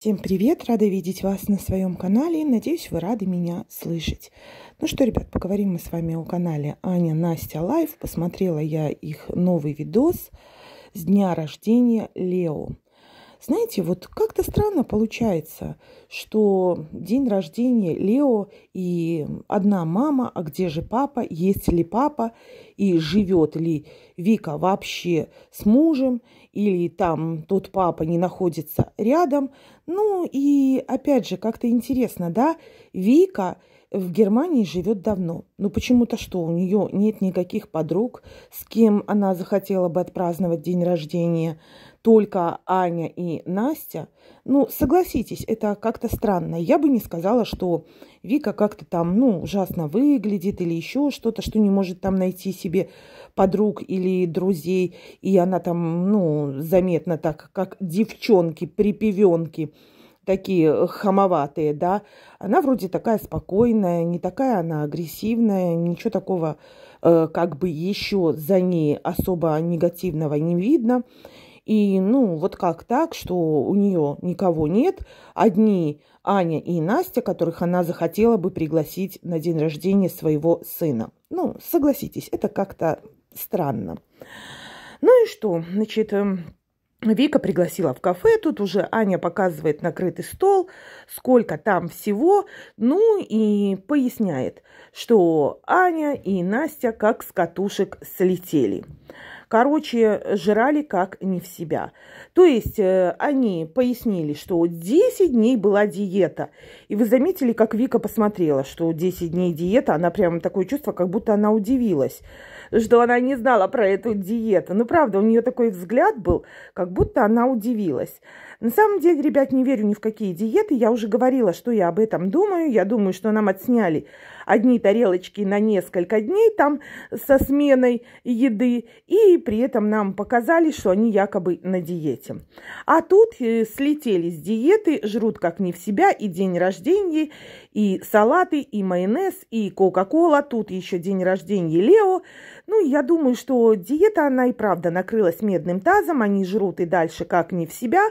Всем привет! Рада видеть вас на своем канале. Надеюсь, вы рады меня слышать. Ну что, ребят, поговорим мы с вами о канале Аня Настя Лайф. Посмотрела я их новый видос с дня рождения Лео. Знаете, вот как-то странно получается, что день рождения Лео и одна мама, а где же папа, есть ли папа, и живет ли Вика вообще с мужем, или там тот папа не находится рядом. Ну и опять же, как-то интересно, да, Вика в Германии живет давно. Но ну почему-то что, у нее нет никаких подруг, с кем она захотела бы отпраздновать день рождения – только Аня и Настя. Ну, согласитесь, это как-то странно. Я бы не сказала, что Вика как-то там, ну, ужасно выглядит или еще что-то, что не может там найти себе подруг или друзей. И она там, ну, заметно так, как девчонки, припевенки такие хамоватые, да. Она вроде такая спокойная, не такая она агрессивная, ничего такого э, как бы еще за ней особо негативного не видно. И ну вот как так, что у нее никого нет, одни Аня и Настя, которых она захотела бы пригласить на день рождения своего сына. Ну, согласитесь, это как-то странно. Ну и что, значит, эм, Вика пригласила в кафе, тут уже Аня показывает накрытый стол, сколько там всего, ну и поясняет, что Аня и Настя как с катушек слетели. Короче, жрали как не в себя. То есть э, они пояснили, что 10 дней была диета. И вы заметили, как Вика посмотрела, что 10 дней диета, она прямо такое чувство, как будто она удивилась, что она не знала про эту диету. Ну, правда, у нее такой взгляд был, как будто она удивилась. На самом деле, ребят, не верю ни в какие диеты. Я уже говорила, что я об этом думаю. Я думаю, что нам отсняли одни тарелочки на несколько дней там со сменой еды, и при этом нам показали, что они якобы на диете. А тут э, слетели с диеты, жрут как не в себя и день рождения, и салаты, и майонез, и кока-кола, тут еще день рождения Лео. Ну, я думаю, что диета, она и правда накрылась медным тазом, они жрут и дальше как не в себя,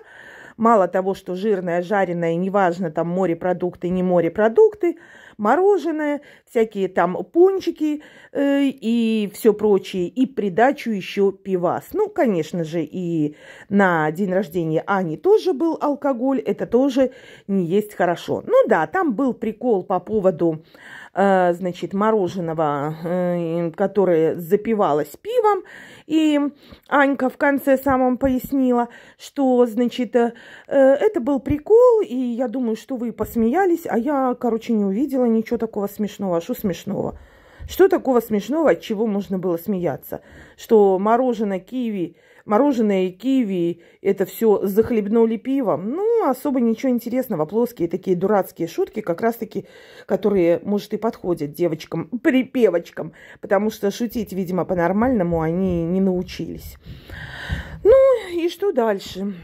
мало того, что жирное, жареное, неважно, там морепродукты, не морепродукты, мороженое, всякие там пончики э, и все прочее, и придачу еще пивас. Ну, конечно же, и на день рождения Ани тоже был алкоголь, это тоже не есть хорошо. Ну да, там был прикол по поводу Э, значит, мороженого, э, которое запивалось пивом. И Анька в конце самом пояснила, что, значит, э, это был прикол, и я думаю, что вы посмеялись, а я, короче, не увидела ничего такого смешного. А что смешного? Что такого смешного, от чего можно было смеяться? Что мороженое киви Мороженое и киви – это все захлебнули пивом. Ну, особо ничего интересного. Плоские такие дурацкие шутки, как раз-таки, которые, может, и подходят девочкам, припевочкам, потому что шутить, видимо, по-нормальному они не научились. Ну, и что дальше?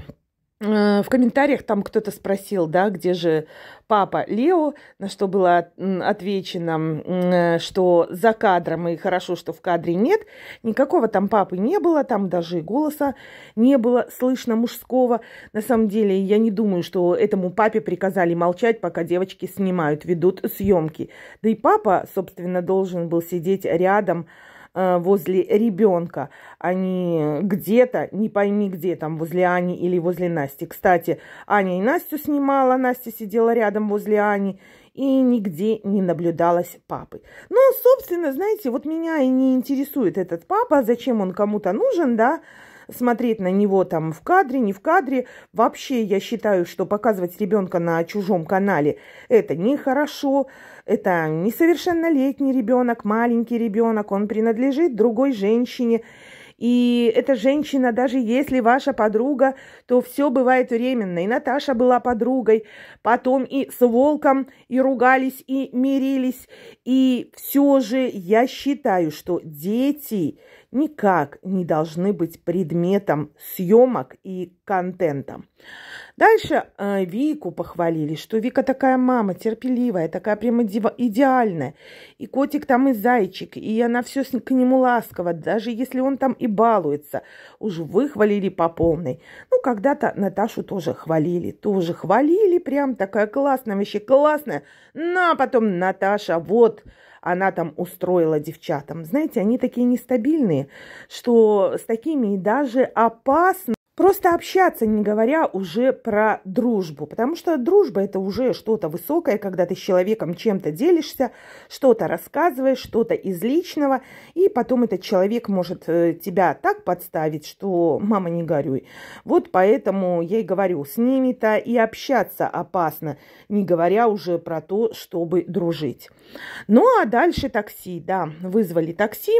Э, в комментариях там кто-то спросил, да, где же папа Лео, на что было отвечено, э, что за кадром, и хорошо, что в кадре нет, никакого там папы не было, там даже и голоса не было слышно мужского. На самом деле, я не думаю, что этому папе приказали молчать, пока девочки снимают, ведут съемки. Да и папа, собственно, должен был сидеть рядом, Э, возле ребенка, а не где-то, не пойми где, там возле Ани или возле Насти. Кстати, Аня и Настю снимала, Настя сидела рядом возле Ани, и нигде не наблюдалась папы. Но, собственно, знаете, вот меня и не интересует этот папа, зачем он кому-то нужен, да, смотреть на него там в кадре, не в кадре. Вообще я считаю, что показывать ребенка на чужом канале это нехорошо. Это несовершеннолетний ребенок, маленький ребенок, он принадлежит другой женщине. И эта женщина, даже если ваша подруга, то все бывает временно. И Наташа была подругой, потом и с волком, и ругались, и мирились. И все же я считаю, что дети никак не должны быть предметом съемок и контентом. Дальше э, Вику похвалили, что Вика такая мама, терпеливая, такая прямо идеальная. И котик там и зайчик, и она все к нему ласково, даже если он там и балуется. Уж выхвалили по полной. Ну, когда-то Наташу тоже хвалили, тоже хвалили, прям такая классная, вообще классная. На, ну, потом Наташа, вот, она там устроила девчатам. Знаете, они такие нестабильные, что с такими даже опасно Просто общаться, не говоря уже про дружбу, потому что дружба это уже что-то высокое, когда ты с человеком чем-то делишься, что-то рассказываешь, что-то из личного, и потом этот человек может э, тебя так подставить, что мама не горюй. Вот поэтому я и говорю, с ними-то и общаться опасно, не говоря уже про то, чтобы дружить. Ну а дальше такси, да, вызвали такси,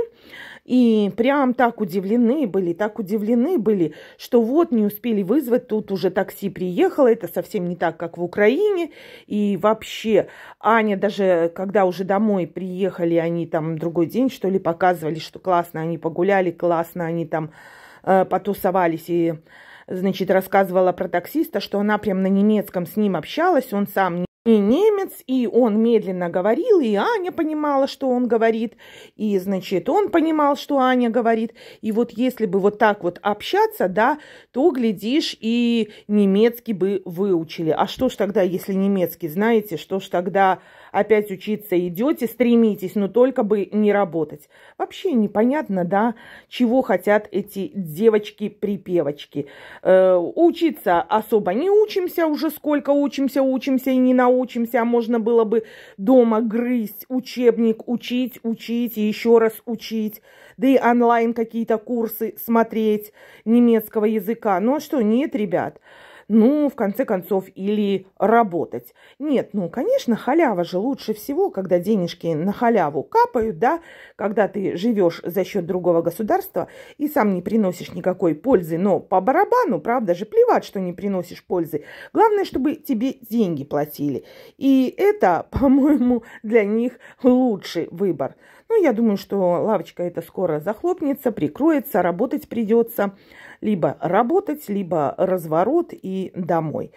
и прям так удивлены были, так удивлены были, что вот, не успели вызвать, тут уже такси приехало, это совсем не так, как в Украине. И вообще, Аня даже, когда уже домой приехали, они там другой день, что ли, показывали, что классно они погуляли, классно они там э, потусовались и значит, рассказывала про таксиста, что она прям на немецком с ним общалась, он сам не и немец, и он медленно говорил, и Аня понимала, что он говорит, и, значит, он понимал, что Аня говорит. И вот если бы вот так вот общаться, да, то, глядишь, и немецкий бы выучили. А что ж тогда, если немецкий знаете, что ж тогда опять учиться идете, стремитесь, но только бы не работать. Вообще непонятно, да, чего хотят эти девочки-припевочки. Э, учиться особо не учимся, уже сколько учимся, учимся и не научимся Учимся, а можно было бы дома грызть учебник, учить, учить и еще раз учить, да и онлайн какие-то курсы смотреть немецкого языка. Ну а что, нет, ребят, ну, в конце концов, или работать. Нет, ну, конечно, халява же лучше всего, когда денежки на халяву капают, да, когда ты живешь за счет другого государства и сам не приносишь никакой пользы, но по барабану, правда же, плевать, что не приносишь пользы. Главное, чтобы тебе деньги платили. И это, по-моему, для них лучший выбор. Ну, я думаю, что лавочка эта скоро захлопнется, прикроется, работать придется либо работать, либо разворот и домой.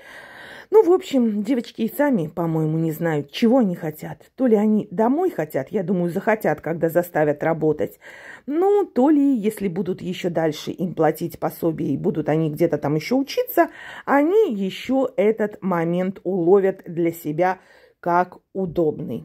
Ну, в общем, девочки и сами, по-моему, не знают, чего они хотят. То ли они домой хотят, я думаю, захотят, когда заставят работать. Ну, то ли, если будут еще дальше им платить пособие и будут они где-то там еще учиться, они еще этот момент уловят для себя как удобный.